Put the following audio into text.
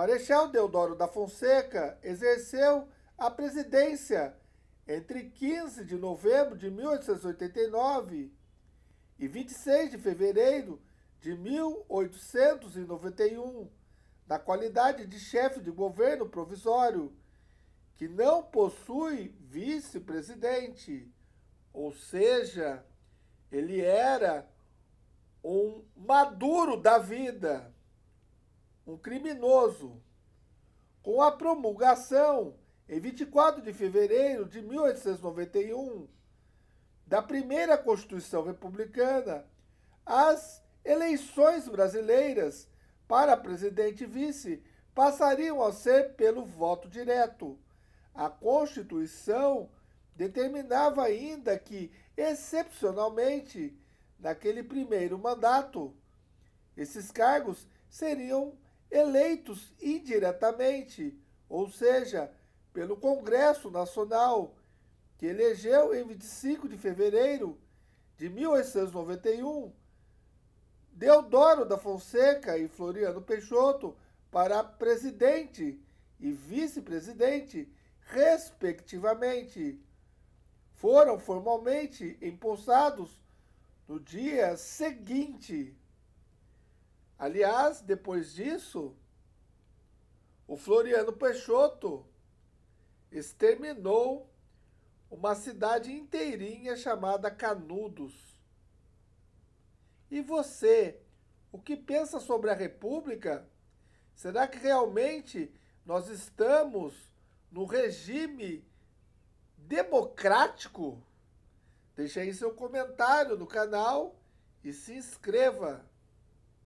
Marechal Deodoro da Fonseca exerceu a presidência entre 15 de novembro de 1889 e 26 de fevereiro de 1891, na qualidade de chefe de governo provisório, que não possui vice-presidente, ou seja, ele era um maduro da vida um criminoso. Com a promulgação, em 24 de fevereiro de 1891, da primeira Constituição Republicana, as eleições brasileiras para presidente e vice passariam a ser pelo voto direto. A Constituição determinava ainda que, excepcionalmente, naquele primeiro mandato, esses cargos seriam eleitos indiretamente, ou seja, pelo Congresso Nacional, que elegeu em 25 de fevereiro de 1891 Deodoro da Fonseca e Floriano Peixoto para presidente e vice-presidente, respectivamente. Foram formalmente empossados no dia seguinte. Aliás, depois disso, o Floriano Peixoto exterminou uma cidade inteirinha chamada Canudos. E você, o que pensa sobre a República? Será que realmente nós estamos no regime democrático? Deixe aí seu comentário no canal e se inscreva.